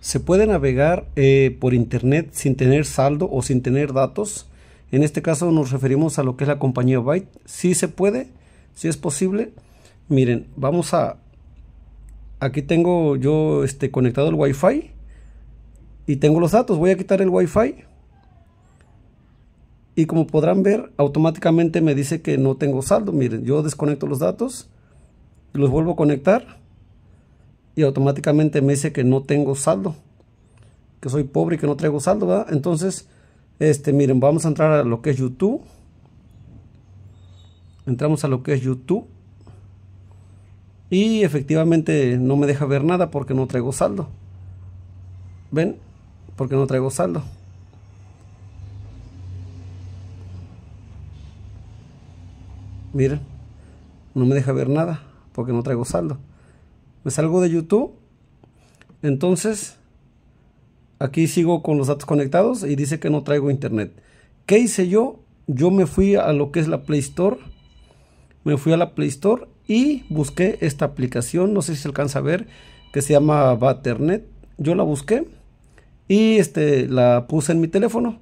se puede navegar eh, por internet sin tener saldo o sin tener datos. En este caso nos referimos a lo que es la compañía Byte. Si sí se puede, si sí es posible. Miren, vamos a... Aquí tengo yo este, conectado el Wi-Fi. Y tengo los datos. Voy a quitar el Wi-Fi. Y como podrán ver, automáticamente me dice que no tengo saldo. Miren, yo desconecto los datos. Los vuelvo a conectar y automáticamente me dice que no tengo saldo, que soy pobre y que no traigo saldo, Entonces, este, miren, vamos a entrar a lo que es YouTube. Entramos a lo que es YouTube. Y efectivamente no me deja ver nada porque no traigo saldo. ¿Ven? Porque no traigo saldo. Miren, no me deja ver nada porque no traigo saldo me pues, salgo de YouTube. Entonces, aquí sigo con los datos conectados y dice que no traigo internet. ¿Qué hice yo? Yo me fui a lo que es la Play Store. Me fui a la Play Store y busqué esta aplicación. No sé si se alcanza a ver. Que se llama Baternet. Yo la busqué y este, la puse en mi teléfono.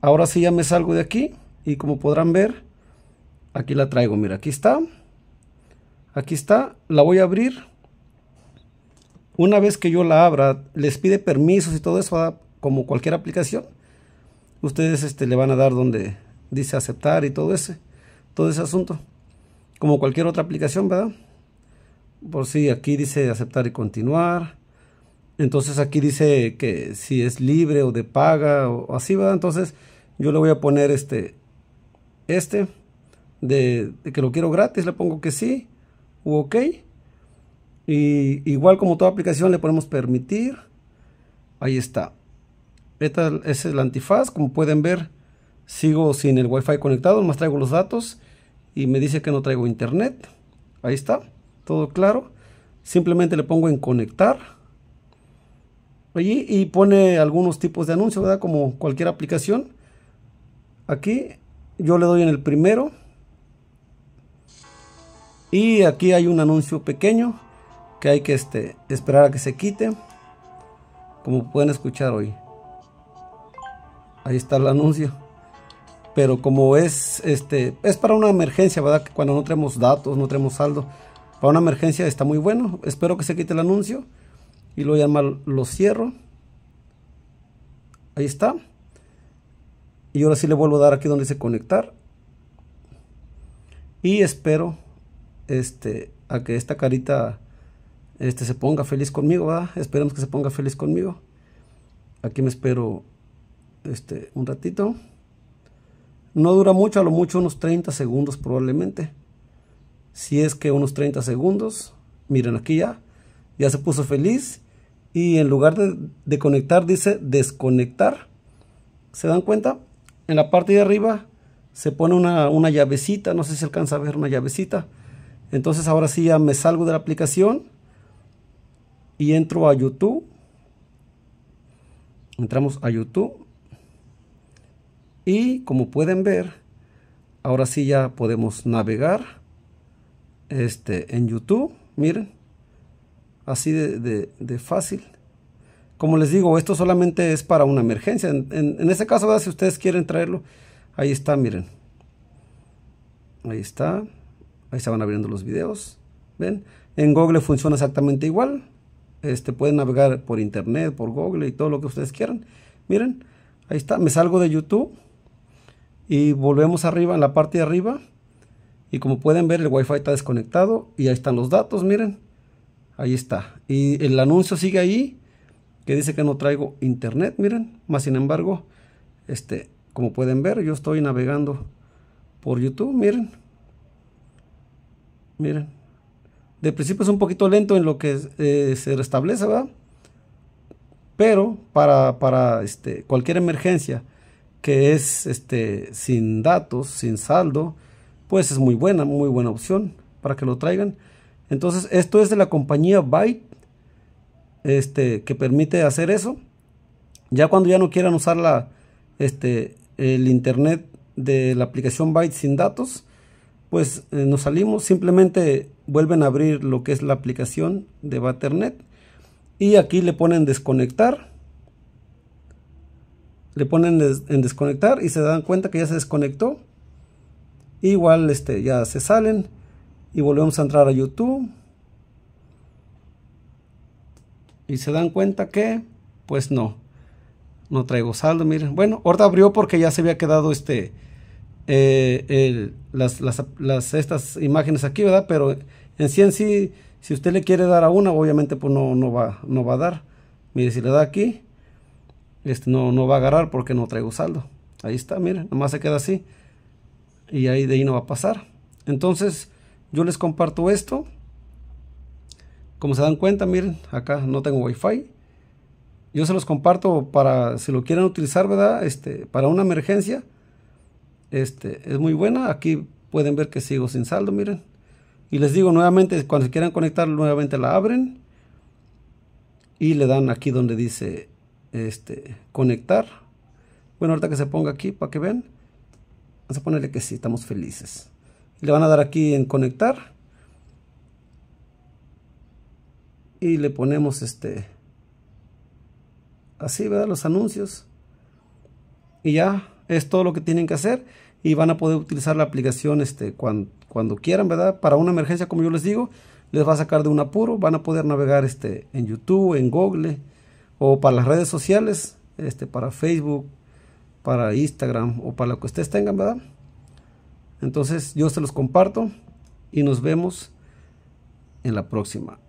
Ahora sí ya me salgo de aquí. Y como podrán ver, aquí la traigo. Mira, aquí está. Aquí está. La voy a abrir una vez que yo la abra, les pide permisos y todo eso, como cualquier aplicación. Ustedes este, le van a dar donde dice aceptar y todo ese, todo ese asunto. Como cualquier otra aplicación, ¿verdad? Por si aquí dice aceptar y continuar. Entonces aquí dice que si es libre o de paga o, así, ¿verdad? Entonces yo le voy a poner este, este, de, que lo quiero gratis, le pongo que sí o ok. Y igual como toda aplicación le ponemos permitir. Ahí está. Esta, es el antifaz. Como pueden ver, sigo sin el wifi conectado. Más traigo los datos. Y me dice que no traigo internet. Ahí está. Todo claro. Simplemente le pongo en conectar. Allí. Y pone algunos tipos de anuncios. ¿verdad? Como cualquier aplicación. Aquí yo le doy en el primero. Y aquí hay un anuncio pequeño que hay que este, esperar a que se quite. Como pueden escuchar hoy. Ahí está el anuncio. Pero como es este es para una emergencia, ¿verdad? Que cuando no tenemos datos, no tenemos saldo. Para una emergencia está muy bueno. Espero que se quite el anuncio. Y lo llama lo cierro. Ahí está. Y ahora sí le vuelvo a dar aquí donde dice conectar. Y espero este, a que esta carita este, se ponga feliz conmigo, ¿verdad? Esperemos que se ponga feliz conmigo. Aquí me espero este, un ratito. No dura mucho, a lo mucho unos 30 segundos probablemente. Si es que unos 30 segundos. Miren, aquí ya, ya se puso feliz. Y en lugar de, conectar, dice desconectar. ¿Se dan cuenta? En la parte de arriba se pone una, una llavecita. No sé si alcanza a ver una llavecita. Entonces ahora sí ya me salgo de la aplicación y entro a YouTube. Entramos a YouTube. Y como pueden ver, ahora sí ya podemos navegar este, en YouTube. Miren, así de, fácil. Como les digo, esto solamente es para una emergencia. En, este caso, si ustedes quieren traerlo, ahí está, miren. Ahí está. Ahí se van abriendo los videos. ¿Ven? En Google funciona exactamente igual este, pueden navegar por internet, por Google y todo lo que ustedes quieran. Miren, ahí está, me salgo de YouTube y volvemos arriba, en la parte de arriba. Y como pueden ver, el wifi está desconectado y ahí están los datos, miren. Ahí está. Y el anuncio sigue ahí, que dice que no traigo internet, miren. Más sin embargo, este, como pueden ver, yo estoy navegando por YouTube, miren. Miren, de principio es un poquito lento en lo que eh, se restablece, ¿verdad? Pero para, este, cualquier emergencia que es este, sin datos, sin saldo, pues es muy buena, muy buena opción para que lo traigan. Entonces, esto es de la compañía Byte, este, que permite hacer eso. Ya cuando ya no quieran usar este, el internet de la aplicación Byte sin datos, pues eh, nos salimos, simplemente vuelven a abrir lo que es la aplicación de baternet y aquí le ponen desconectar le ponen en desconectar y se dan cuenta que ya se desconectó igual este ya se salen y volvemos a entrar a YouTube y se dan cuenta que pues no no traigo saldo miren bueno ahorita abrió porque ya se había quedado este eh, las, estas imágenes aquí, ¿verdad? Pero en sí sí, si usted le quiere dar a una, obviamente pues no, va, no va a dar. Mire, si le da aquí, este no, no va a agarrar porque no traigo saldo. Ahí está, miren, nomás se queda así. Y ahí de ahí no va a pasar. Entonces, yo les comparto esto. Como se dan cuenta, miren, acá no tengo wifi. Yo se los comparto para si lo quieren utilizar, ¿verdad? Este, para una emergencia este, es muy buena. Aquí pueden ver que sigo sin saldo, miren. Y les digo nuevamente, cuando se quieran conectar, nuevamente la abren. Y le dan aquí donde dice este, conectar. Bueno, ahorita que se ponga aquí para que vean. Vamos a ponerle que sí, estamos felices. le van a dar aquí en conectar. Y le ponemos este... Así, ¿verdad? Los anuncios. Y ya es todo lo que tienen que hacer y van a poder utilizar la aplicación este, cuando, quieran, ¿verdad? Para una emergencia, como yo les digo, les va a sacar de un apuro, van a poder navegar este, en YouTube, en Google o para las redes sociales, este, para Facebook, para Instagram o para lo que ustedes tengan, ¿verdad? Entonces yo se los comparto y nos vemos en la próxima.